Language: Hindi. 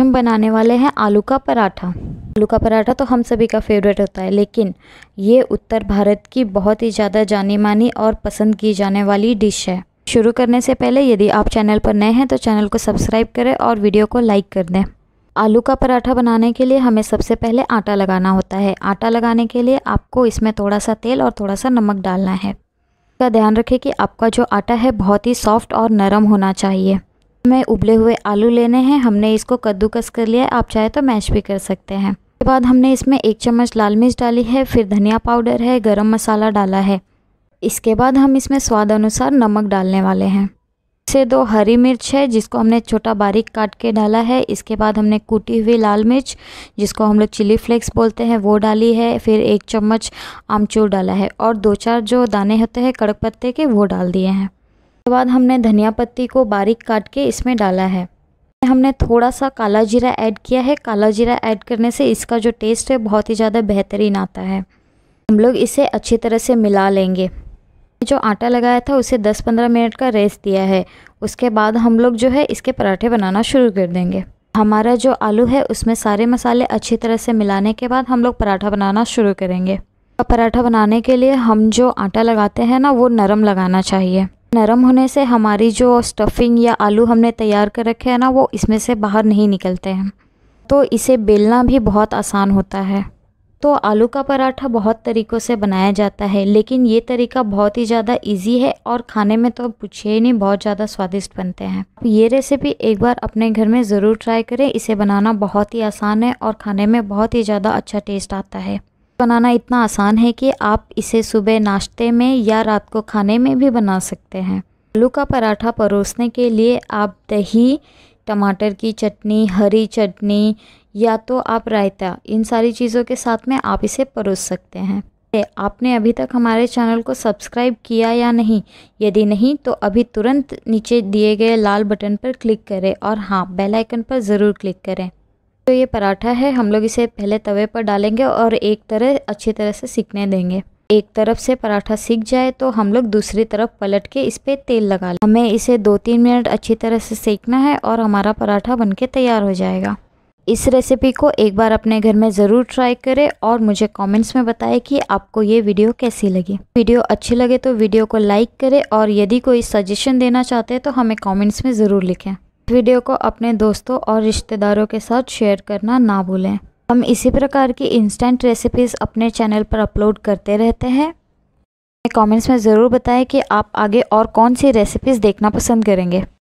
हम बनाने वाले हैं आलू का पराठा आलू का पराठा तो हम सभी का फेवरेट होता है लेकिन ये उत्तर भारत की बहुत ही ज़्यादा जानी मानी और पसंद की जाने वाली डिश है शुरू करने से पहले यदि आप चैनल पर नए हैं तो चैनल को सब्सक्राइब करें और वीडियो को लाइक कर दें आलू का पराठा बनाने के लिए हमें सबसे पहले आटा लगाना होता है आटा लगाने के लिए आपको इसमें थोड़ा सा तेल और थोड़ा सा नमक डालना है का ध्यान रखें कि आपका जो आटा है बहुत ही सॉफ्ट और नरम होना चाहिए में उबले हुए आलू लेने हैं हमने इसको कद्दूकस कर लिया है आप चाहे तो मैश भी कर सकते हैं उसके बाद हमने इसमें एक चम्मच लाल मिर्च डाली है फिर धनिया पाउडर है गरम मसाला डाला है इसके बाद हम इसमें स्वाद अनुसार नमक डालने वाले हैं से दो हरी मिर्च है जिसको हमने छोटा बारीक काट के डाला है इसके बाद हमने कूटी हुई लाल मिर्च जिसको हम लोग चिली फ्लेक्स बोलते हैं वो डाली है फिर एक चम्मच आमचूर डाला है और दो चार जो दाने होते हैं कड़क पत्ते के वो डाल दिए हैं उसके बाद हमने धनिया पत्ती को बारीक काट के इसमें डाला है हमने थोड़ा सा काला जीरा ऐड किया है काला जीरा ऐड करने से इसका जो टेस्ट है बहुत ही ज़्यादा बेहतरीन आता है हम लोग इसे अच्छी तरह से मिला लेंगे जो आटा लगाया था उसे 10-15 मिनट का रेस्ट दिया है उसके बाद हम लोग जो है इसके पराठे बनाना शुरू कर देंगे हमारा जो आलू है उसमें सारे मसाले अच्छी तरह से मिलाने के बाद हम लोग पराठा बनाना शुरू करेंगे पराठा बनाने के लिए हम जो आटा लगाते हैं ना वो नरम लगाना चाहिए नरम होने से हमारी जो स्टफिंग या आलू हमने तैयार कर रखे हैं ना वो इसमें से बाहर नहीं निकलते हैं तो इसे बेलना भी बहुत आसान होता है तो आलू का पराठा बहुत तरीक़ों से बनाया जाता है लेकिन ये तरीका बहुत ही ज़्यादा इजी है और खाने में तो पूछिए ही नहीं बहुत ज़्यादा स्वादिष्ट बनते हैं ये रेसिपी एक बार अपने घर में ज़रूर ट्राई करें इसे बनाना बहुत ही आसान है और खाने में बहुत ही ज़्यादा अच्छा टेस्ट आता है बनाना इतना आसान है कि आप इसे सुबह नाश्ते में या रात को खाने में भी बना सकते हैं आलू का पराठा परोसने के लिए आप दही टमाटर की चटनी हरी चटनी या तो आप रायता इन सारी चीज़ों के साथ में आप इसे परोस सकते हैं आपने अभी तक हमारे चैनल को सब्सक्राइब किया या नहीं यदि नहीं तो अभी तुरंत नीचे दिए गए लाल बटन पर क्लिक करें और हाँ बेल आइकन पर ज़रूर क्लिक करें तो ये पराठा है हम लोग इसे पहले तवे पर डालेंगे और एक तरह अच्छी तरह से सीखने देंगे एक तरफ से पराठा सीख जाए तो हम लोग दूसरी तरफ पलट के इस पर तेल लगा लें हमें इसे दो तीन मिनट अच्छी तरह से सेकना है और हमारा पराठा बनके तैयार हो जाएगा इस रेसिपी को एक बार अपने घर में ज़रूर ट्राई करें और मुझे कमेंट्स में बताएं कि आपको ये वीडियो कैसी लगी वीडियो अच्छी लगे तो वीडियो को लाइक करें और यदि कोई सजेशन देना चाहते हैं तो हमें कॉमेंट्स में ज़रूर लिखें वीडियो को अपने दोस्तों और रिश्तेदारों के साथ शेयर करना ना भूलें हम इसी प्रकार की इंस्टेंट रेसिपीज़ अपने चैनल पर अपलोड करते रहते हैं कमेंट्स में ज़रूर बताएं कि आप आगे और कौन सी रेसिपीज़ देखना पसंद करेंगे